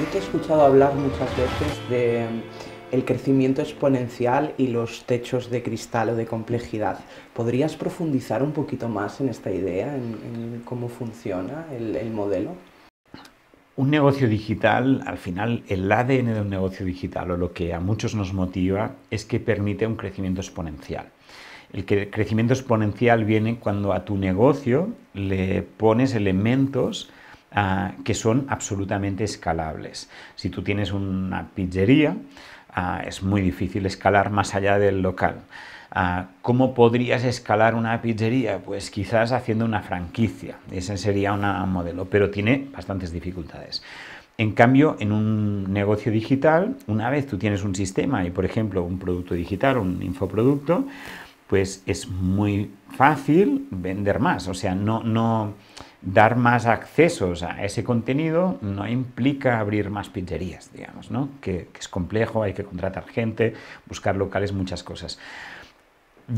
Yo te he escuchado hablar muchas veces de mm, el crecimiento exponencial y los techos de cristal o de complejidad. ¿Podrías profundizar un poquito más en esta idea, en, cómo funciona el, el modelo? Un negocio digital, al final, el ADN de un negocio digital o lo que a muchos nos motiva es que permite un crecimiento exponencial. El crecimiento exponencial viene cuando a tu negocio le pones elementos Ah, que son absolutamente escalables. Si tú tienes una pizzería, ah, es muy difícil escalar más allá del local. Ah, ¿Cómo podrías escalar una pizzería? Pues quizás haciendo una franquicia. Ese sería un modelo, pero tiene bastantes dificultades. En cambio, en un negocio digital, una vez tú tienes un sistema y, por ejemplo, un producto digital, un infoproducto, pues es muy fácil vender más. O sea, no, no, dar más accesos a ese contenido no implica abrir más pizzerías, digamos, ¿no? que, es complejo, hay que contratar gente, buscar locales, muchas cosas.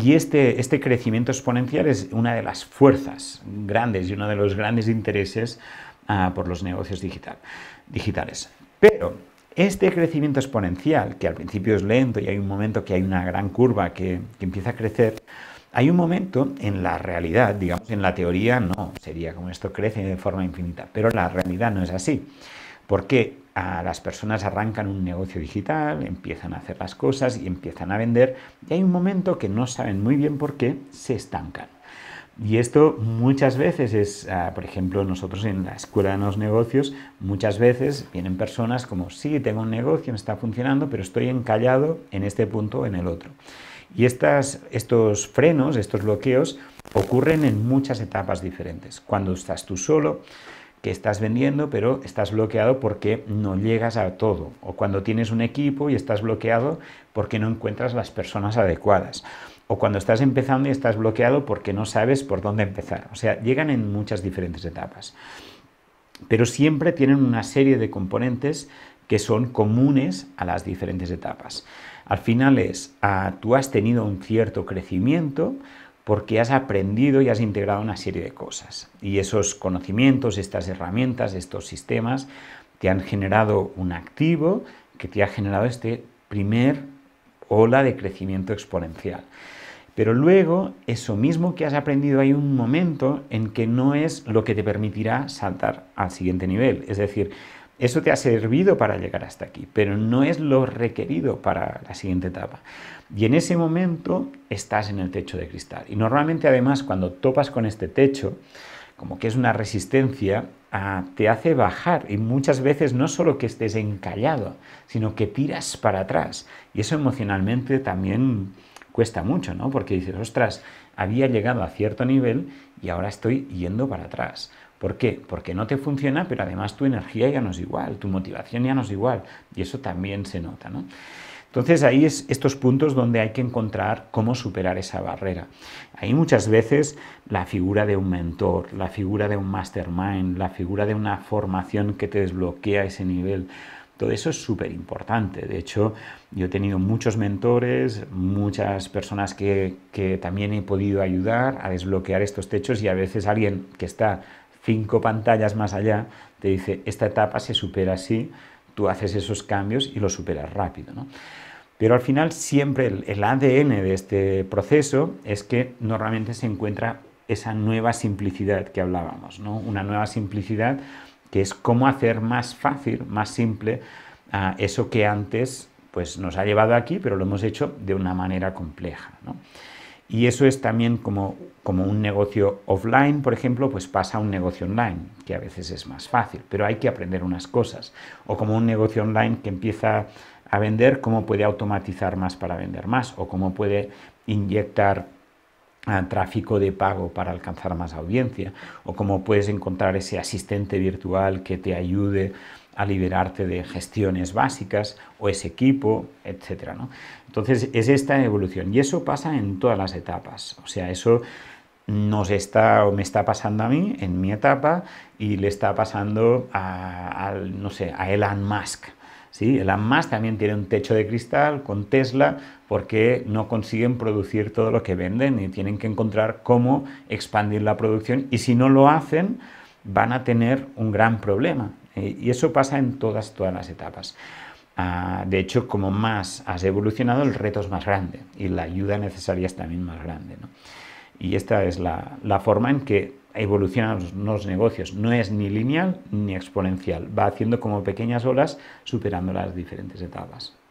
Y este, este crecimiento exponencial es una de las fuerzas grandes y uno de los grandes intereses ah, por los negocios digital, digitales. Pero este crecimiento exponencial, que al principio es lento y hay un momento que hay una gran curva que, que empieza a crecer, hay un momento en la realidad, digamos, en la teoría no, sería como esto crece de forma infinita, pero la realidad no es así, porque a las personas arrancan un negocio digital, empiezan a hacer las cosas y empiezan a vender, y hay un momento que no saben muy bien por qué, se estancan. Y esto muchas veces es, ah, por ejemplo, nosotros en la escuela de los negocios, muchas veces vienen personas como, sí, tengo un negocio, me está funcionando, pero estoy encallado en este punto o en el otro. Y estas, estos frenos, estos bloqueos, ocurren en muchas etapas diferentes. Cuando estás tú solo, que estás vendiendo, pero estás bloqueado porque no llegas a todo. O cuando tienes un equipo y estás bloqueado porque no encuentras las personas adecuadas o cuando estás empezando y estás bloqueado porque no sabes por dónde empezar. O sea, llegan en muchas diferentes etapas. Pero siempre tienen una serie de componentes que son comunes a las diferentes etapas. Al final es, ah, tú has tenido un cierto crecimiento porque has aprendido y has integrado una serie de cosas. Y esos conocimientos, estas herramientas, estos sistemas, te han generado un activo que te ha generado este primer ola de crecimiento exponencial. Pero luego, eso mismo que has aprendido hay un momento en que no es lo que te permitirá saltar al siguiente nivel. Es decir, eso te ha servido para llegar hasta aquí, pero no es lo requerido para la siguiente etapa. Y en ese momento estás en el techo de cristal. Y normalmente además cuando topas con este techo, como que es una resistencia, te hace bajar y muchas veces no solo que estés encallado, sino que tiras para atrás. Y eso emocionalmente también cuesta mucho, ¿no? Porque dices, ostras, había llegado a cierto nivel y ahora estoy yendo para atrás. ¿Por qué? Porque no te funciona, pero además tu energía ya no es igual, tu motivación ya no es igual, y eso también se nota, ¿no? Entonces ahí es estos puntos donde hay que encontrar cómo superar esa barrera. Hay muchas veces la figura de un mentor, la figura de un mastermind, la figura de una formación que te desbloquea ese nivel, todo eso es súper importante. De hecho, yo he tenido muchos mentores, muchas personas que, que, también he podido ayudar a desbloquear estos techos y a veces alguien que está cinco pantallas más allá te dice, esta etapa se supera así tú haces esos cambios y lo superas rápido. Pero al final siempre el, ADN de este proceso es que normalmente se encuentra esa nueva simplicidad que hablábamos, una nueva simplicidad que es cómo hacer más fácil, más simple ah, eso que antes pues, nos ha llevado aquí, pero lo hemos hecho de una manera compleja. Y eso es también como, como un negocio offline, por ejemplo, pues pasa a un negocio online, que a veces es más fácil, pero hay que aprender unas cosas. O como un negocio online que empieza a vender, cómo puede automatizar más para vender más, o cómo puede inyectar ah, tráfico de pago para alcanzar más audiencia, o cómo puedes encontrar ese asistente virtual que te ayude a liberarte de gestiones básicas o ese equipo, etc. ¿no? Entonces es esta evolución y eso pasa en todas las etapas. O sea, eso nos está o me está pasando a mí en mi etapa y le está pasando a, no sé, a Elon Musk. ¿sí? Elon Musk también tiene un techo de cristal con Tesla porque no consiguen producir todo lo que venden y tienen que encontrar cómo expandir la producción y si no lo hacen van a tener un gran problema eh, y eso pasa en todas, todas las etapas. Ah, de hecho, como más has evolucionado, el reto es más grande y la ayuda necesaria es también más grande. Y esta es la, forma en que evolucionan los, negocios. No es ni lineal ni exponencial. Va haciendo como pequeñas olas superando las diferentes etapas.